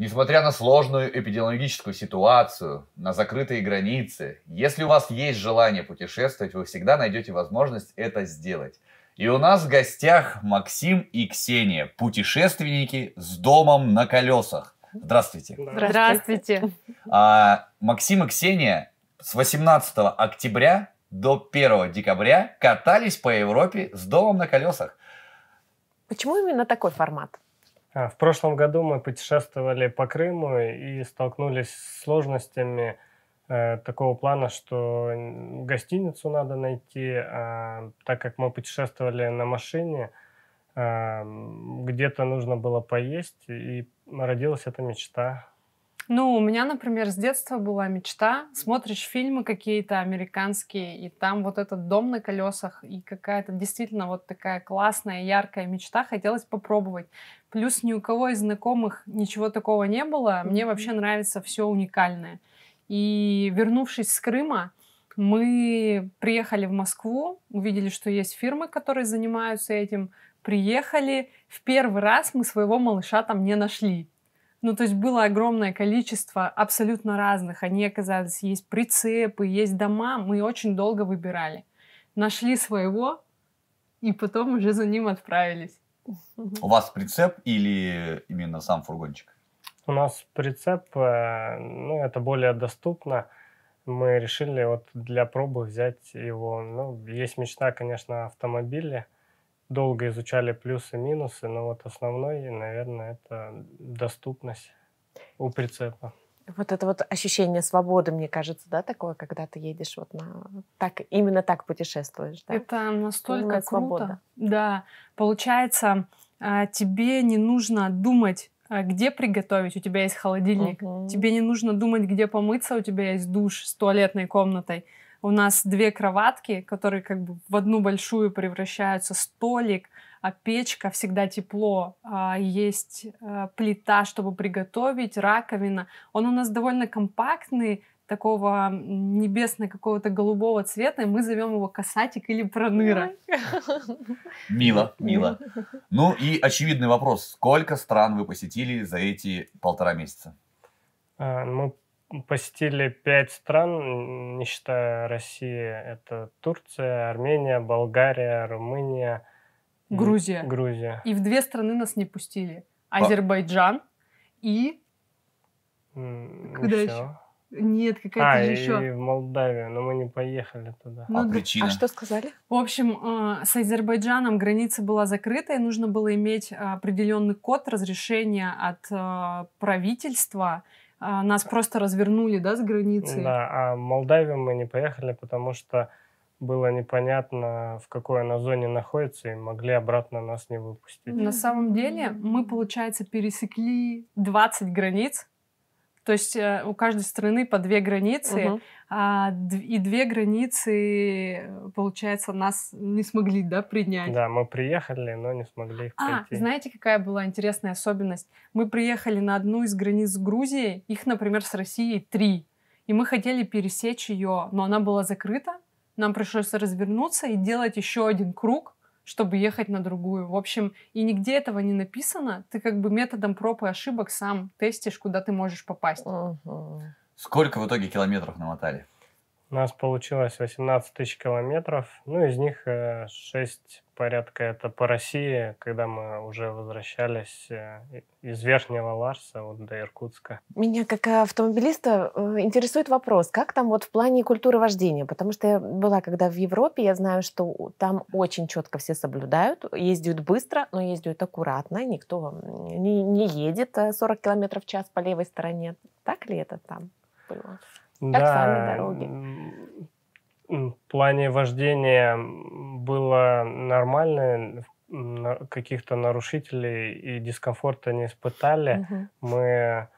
Несмотря на сложную эпидемиологическую ситуацию, на закрытые границы, если у вас есть желание путешествовать, вы всегда найдете возможность это сделать. И у нас в гостях Максим и Ксения, путешественники с домом на колесах. Здравствуйте. Здравствуйте. А, Максим и Ксения с 18 октября до 1 декабря катались по Европе с домом на колесах. Почему именно такой формат? А, в прошлом году мы путешествовали по Крыму и столкнулись с сложностями э, такого плана, что гостиницу надо найти, э, так как мы путешествовали на машине, э, где-то нужно было поесть, и родилась эта мечта ну, у меня, например, с детства была мечта. Смотришь фильмы какие-то американские, и там вот этот дом на колесах, и какая-то действительно вот такая классная, яркая мечта. Хотелось попробовать. Плюс ни у кого из знакомых ничего такого не было. Мне вообще нравится все уникальное. И вернувшись с Крыма, мы приехали в Москву, увидели, что есть фирмы, которые занимаются этим, приехали. В первый раз мы своего малыша там не нашли. Ну, то есть было огромное количество абсолютно разных. Они оказались, есть прицепы, есть дома. Мы очень долго выбирали. Нашли своего, и потом уже за ним отправились. У вас прицеп или именно сам фургончик? У нас прицеп, э, ну, это более доступно. Мы решили вот для пробы взять его. Ну, есть мечта, конечно, автомобиля. автомобиле долго изучали плюсы и минусы, но вот основной, наверное, это доступность у прицепа. Вот это вот ощущение свободы, мне кажется, да, такое, когда ты едешь вот на так именно так путешествуешь, да? Это настолько круто. Свобода. Да, получается, а, тебе не нужно думать, а, где приготовить. У тебя есть холодильник, угу. тебе не нужно думать, где помыться, у тебя есть душ с туалетной комнатой у нас две кроватки, которые как бы в одну большую превращаются, столик, а печка, всегда тепло, а, есть а, плита, чтобы приготовить, раковина. Он у нас довольно компактный, такого небесного какого-то голубого цвета, и мы зовем его касатик или проныра. Мило, мило. Ну и очевидный вопрос. Сколько стран вы посетили за эти полтора месяца? Мы а, ну, посетили пять стран, не считая России. Это Турция, Армения, Болгария, Румыния. Грузия. Грузия. И в две страны нас не пустили. А Азербайджан и... Куда еще? Нет, какая-то а, же еще. И в Молдавию, но мы не поехали туда. Ну, а причина? А что сказали? В общем, э, с Азербайджаном граница была закрыта, и нужно было иметь определенный код разрешения от э, правительства, а, нас просто развернули, да, с границы. Да, а в Молдавию мы не поехали, потому что было непонятно, в какой она зоне находится, и могли обратно нас не выпустить. На самом деле мы, получается, пересекли 20 границ то есть э, у каждой страны по две границы, угу. и две границы, э, получается, нас не смогли да, принять. Да, мы приехали, но не смогли их а, пройти. Знаете, какая была интересная особенность? Мы приехали на одну из границ с Грузией, их, например, с Россией три. И мы хотели пересечь ее, но она была закрыта. Нам пришлось развернуться и делать еще один круг, чтобы ехать на другую. В общем, и нигде этого не написано. Ты как бы методом проб и ошибок сам тестишь, куда ты можешь попасть. Сколько в итоге километров намотали? У нас получилось 18 тысяч километров, ну, из них 6 э, порядка это по России, когда мы уже возвращались э, из Верхнего Ларса вот до Иркутска. Меня как автомобилиста э, интересует вопрос, как там вот в плане культуры вождения, потому что я была когда в Европе, я знаю, что там очень четко все соблюдают, ездят быстро, но ездят аккуратно, никто не, не едет 40 километров в час по левой стороне. Так ли это там было? как да, сами дороги. В плане вождения было нормально, каких-то нарушителей и дискомфорта не испытали. Угу. Мы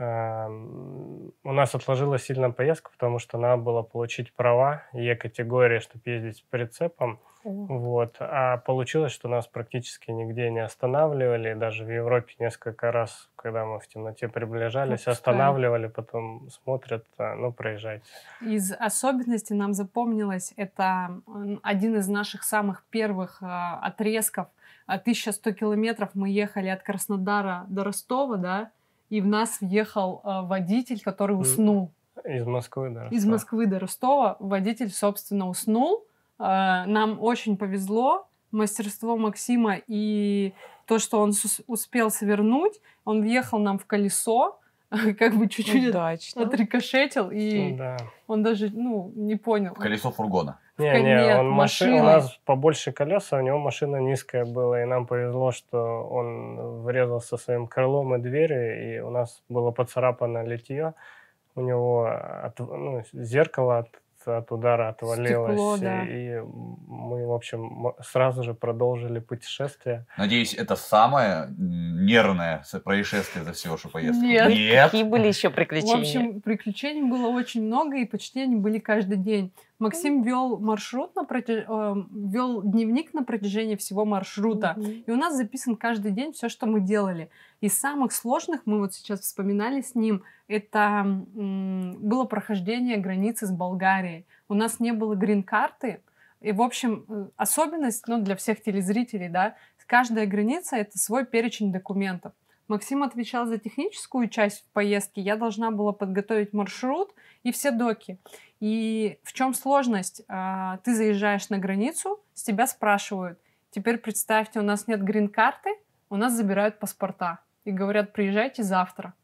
Эм, у нас отложилась сильно поездка, потому что надо было получить права Е-категории, чтобы ездить с прицепом. Вот. А получилось, что нас практически нигде не останавливали. Даже в Европе несколько раз, когда мы в темноте приближались, Пускай. останавливали, потом смотрят, а, ну, проезжайте. Из особенностей нам запомнилось, это один из наших самых первых а, отрезков. 1100 а, километров мы ехали от Краснодара до Ростова, да, и в нас въехал а, водитель, который уснул. Из Москвы до Ростова. Из Москвы до Ростова водитель, собственно, уснул. А, нам очень повезло. Мастерство Максима и то, что он успел свернуть, он въехал нам в колесо, как бы чуть-чуть Удачно. отрикошетил, и да. он даже, ну, не понял. В колесо фургона. Не, не, нет, он машина. У нас побольше колеса, у него машина низкая была, и нам повезло, что он врезался своим крылом и дверью, и у нас было поцарапано литье, у него от, ну, зеркало от от удара отвалилось. Стекло, да. И мы, в общем, сразу же продолжили путешествие. Надеюсь, это самое нервное происшествие за всего, что поездка. Нет. Нет. Какие были еще приключения? В общем, приключений было очень много, и почти они были каждый день. Максим вел маршрут на протяж... Эм, вел дневник на протяжении всего маршрута. Mm-hmm. И у нас записан каждый день все, что мы делали. Из самых сложных, мы вот сейчас вспоминали с ним, это было прохождение границы с Болгарией. У нас не было грин-карты. И, в общем, э, особенность ну, для всех телезрителей, да, каждая граница — это свой перечень документов. Максим отвечал за техническую часть поездки, я должна была подготовить маршрут и все доки. И в чем сложность? А, ты заезжаешь на границу, с тебя спрашивают, теперь представьте, у нас нет грин-карты, у нас забирают паспорта и говорят, приезжайте завтра.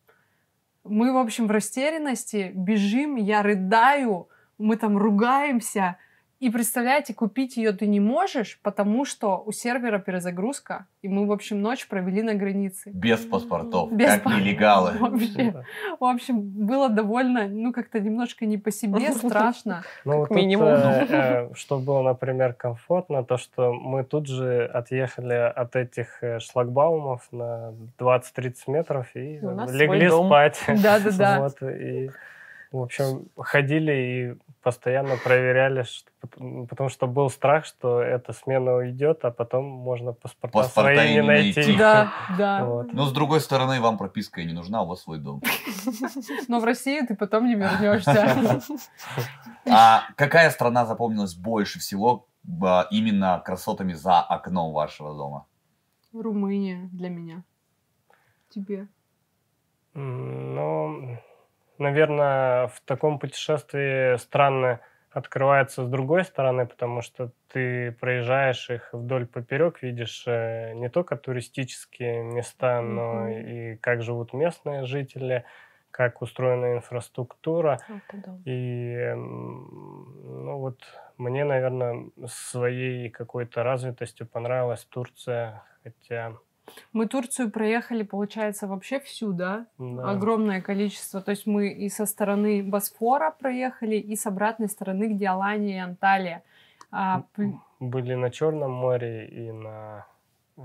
Мы, в общем, в растерянности, бежим, я рыдаю, мы там ругаемся, и представляете, купить ее ты не можешь, потому что у сервера перезагрузка, и мы, в общем, ночь провели на границе. Без паспортов, Без как паспортов. нелегалы. Вообще, в общем, было довольно, ну, как-то немножко не по себе, ну, страшно. Ну, вот минимум. Э, ну. э, что было, например, комфортно, то, что мы тут же отъехали от этих э, шлагбаумов на 20-30 метров и легли спать. Да-да-да. Вот, и, в общем, ходили и постоянно проверяли, что потому что был страх, что эта смена уйдет, а потом можно паспорта, паспорта свои не найти. найти. Да, да. Вот. Но с другой стороны, вам прописка и не нужна, у вас свой дом. Но в России ты потом не вернешься. А какая страна запомнилась больше всего а, именно красотами за окном вашего дома? Румыния для меня. Тебе? Ну, наверное, в таком путешествии странно открывается с другой стороны, потому что ты проезжаешь их вдоль поперек, видишь э, не только туристические места, но mm-hmm. и как живут местные жители, как устроена инфраструктура. Это да. И эм, ну вот мне, наверное, своей какой-то развитостью понравилась Турция, хотя мы Турцию проехали, получается, вообще всю, да? да? Огромное количество. То есть мы и со стороны Босфора проехали, и с обратной стороны, где Алания и Анталия. А... Были на Черном море и на... Э,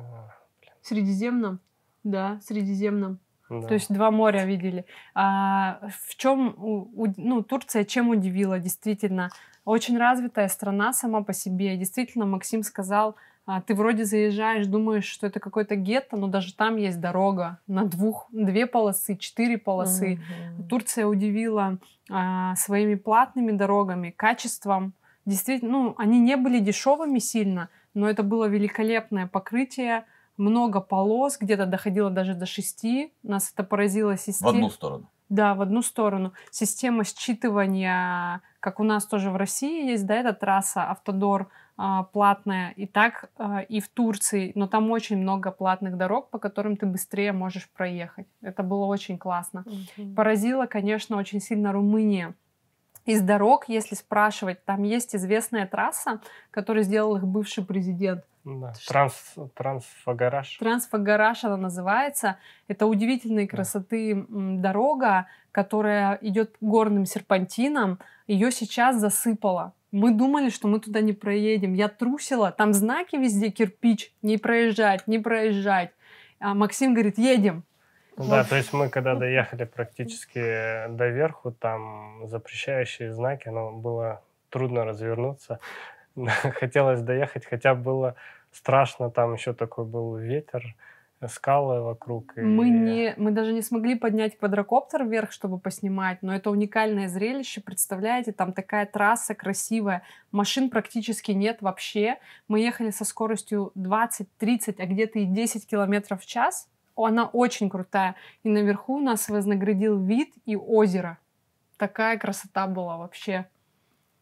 средиземном, да, Средиземном. Да. То есть два моря видели. А в чем, ну, Турция чем удивила, действительно? Очень развитая страна сама по себе. Действительно, Максим сказал, а, ты вроде заезжаешь, думаешь, что это какой-то гетто, но даже там есть дорога на двух, две полосы, четыре полосы. mm Турция удивила а, своими платными дорогами, качеством. Действительно, ну, они не были дешевыми сильно, но это было великолепное покрытие, много полос, где-то доходило даже до шести. Нас это поразило система. В одну сторону. Да, в одну сторону. Система считывания, как у нас тоже в России есть, да, эта трасса Автодор а, платная, и так а, и в Турции, но там очень много платных дорог, по которым ты быстрее можешь проехать. Это было очень классно. Mm-hmm. конечно, очень сильно Румыния. Из дорог, если спрашивать, там есть известная трасса, которую сделал их бывший президент. Да, транс, трансфагараж. Трансфагараж она называется. Это удивительной красоты дорога, которая идет горным серпантином. Ее сейчас засыпало. Мы думали, что мы туда не проедем. Я трусила. Там знаки везде кирпич. Не проезжать, не проезжать. А Максим говорит, едем. Да, то есть мы когда доехали практически э, до верху, там запрещающие знаки, но было трудно развернуться. хотелось доехать, хотя было страшно, там еще такой был ветер, скалы вокруг. И... Мы, не, мы даже не смогли поднять квадрокоптер вверх, чтобы поснимать, но это уникальное зрелище, представляете, там такая трасса красивая, машин практически нет вообще. Мы ехали со скоростью 20-30, а где-то и 10 километров в час. Она очень крутая. И наверху нас вознаградил вид и озеро. Такая красота была вообще.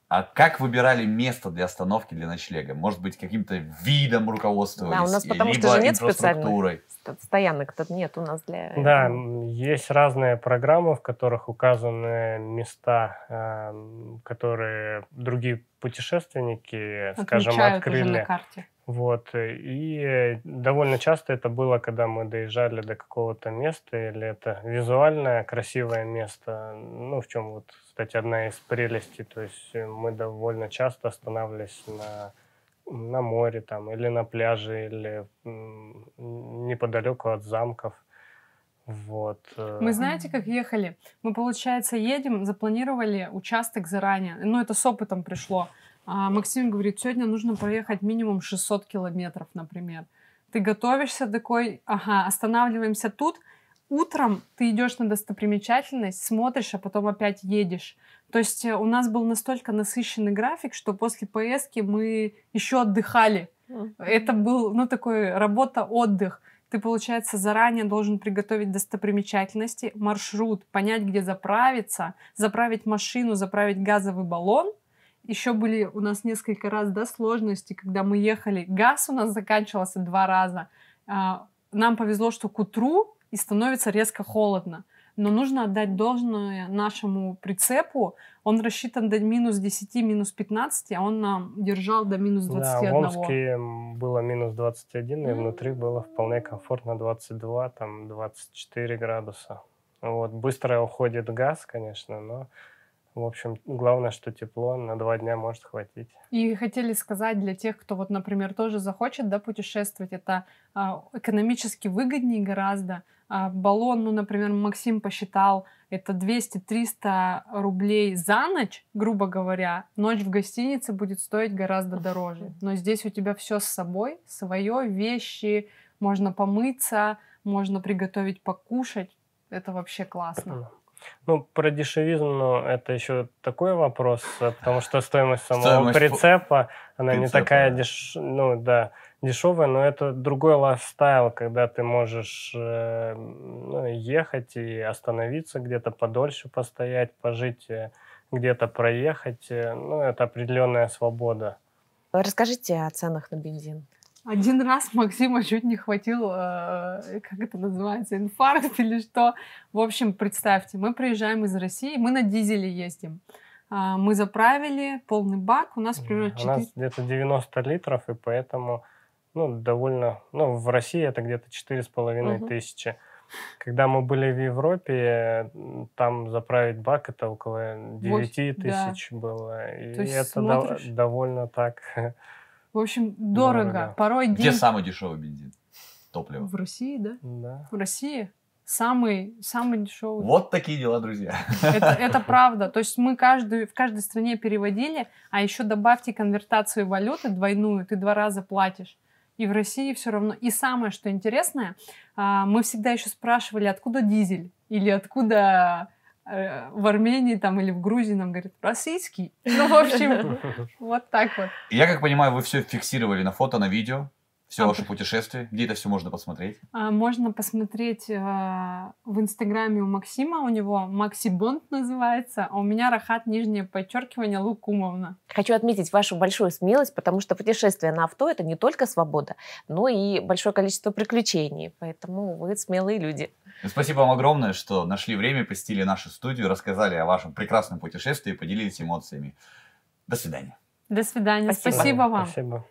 А как выбирали место для остановки, для ночлега? Может быть, каким-то видом руководствовались? Да, у нас потому либо что же нет специальной стоянок тут нет у нас для... Да, есть разные программы, в которых указаны места, э, которые другие путешественники, Отмечают скажем, открыли. на карте. Вот. И довольно часто это было, когда мы доезжали до какого-то места, или это визуальное красивое место, ну, в чем вот кстати, одна из прелестей. То есть э, мы довольно часто останавливались на на море там или на пляже или неподалеку от замков. Вот. Э. Мы знаете, как ехали? Мы, получается, едем, запланировали участок заранее. Ну, это с опытом пришло. А Максим говорит, сегодня нужно проехать минимум 600 километров, например. Ты готовишься такой, ага, останавливаемся тут – утром ты идешь на достопримечательность, смотришь, а потом опять едешь. То есть э, у нас был настолько насыщенный график, что после поездки мы еще отдыхали. Это был, ну, такой работа-отдых. Ты, получается, заранее должен приготовить достопримечательности, маршрут, понять, где заправиться, заправить машину, заправить газовый баллон. Еще были у нас несколько раз да, сложности, когда мы ехали. Газ у нас заканчивался два раза. А, нам повезло, что к утру и становится резко холодно. Но нужно отдать должное нашему прицепу. Он рассчитан до минус 10, минус 15, а он нам держал до минус 21. Да, в Омске было минус 21, mm-hmm. и внутри было вполне комфортно 22, там 24 градуса. Вот, быстро уходит газ, конечно, но в общем, главное, что тепло на два дня может хватить. И хотели сказать для тех, кто вот, например, тоже захочет да, путешествовать, это а, экономически выгоднее гораздо. А, баллон, ну, например, Максим посчитал, это 200-300 рублей за ночь, грубо говоря. Ночь в гостинице будет стоить гораздо дороже. Но здесь у тебя все с собой, свое, вещи, можно помыться, можно приготовить покушать. Это вообще классно. Ну, про дешевизм, ну, это еще такой вопрос, потому что стоимость самого стоимость прицепа, по... она прицепа, не такая да. деш... ну, да, дешевая, но это другой лайфстайл, когда ты можешь э, ну, ехать и остановиться где-то подольше постоять, пожить, э, где-то проехать. Э, ну, это определенная свобода. Расскажите о ценах на бензин. Один раз Максима чуть не хватил, э, как это называется, инфаркт или что. В общем, представьте, мы приезжаем из России, мы на дизеле ездим. Э, мы заправили полный бак, у нас примерно 4... У нас где-то 90 литров, и поэтому ну, довольно... Ну, в России это где-то 4,5 угу. тысячи. Когда мы были в Европе, там заправить бак это около 9 8, тысяч да. было. И То есть это смотришь... довольно так В общем, дорого. дорого. Порой день... Где самый дешевый бензин? Топливо. В России, да? Да. В России? Самый, самый дешевый. Вот такие дела, друзья. Это, это правда. То есть мы каждую, в каждой стране переводили, а еще добавьте конвертацию валюты двойную, ты два раза платишь. И в России все равно. И самое, что интересное, а, мы всегда еще спрашивали, откуда дизель или откуда Э, в Армении там или в Грузии нам говорят российский. Ну, в общем, вот так вот. Я как понимаю, вы все фиксировали на фото, на видео, все а ваше путешествие. Где это все можно посмотреть? А, можно посмотреть э, в Инстаграме у Максима, у него Макси Бонд называется, а у меня Рахат нижнее подчеркивание Лукумовна. Хочу отметить вашу большую смелость, потому что путешествие на авто это не только свобода, но и большое количество приключений, поэтому вы смелые люди. Спасибо вам огромное, что нашли время, посетили нашу студию, рассказали о вашем прекрасном путешествии, поделились эмоциями. До свидания. До свидания. Спасибо, Спасибо вам. Спасибо.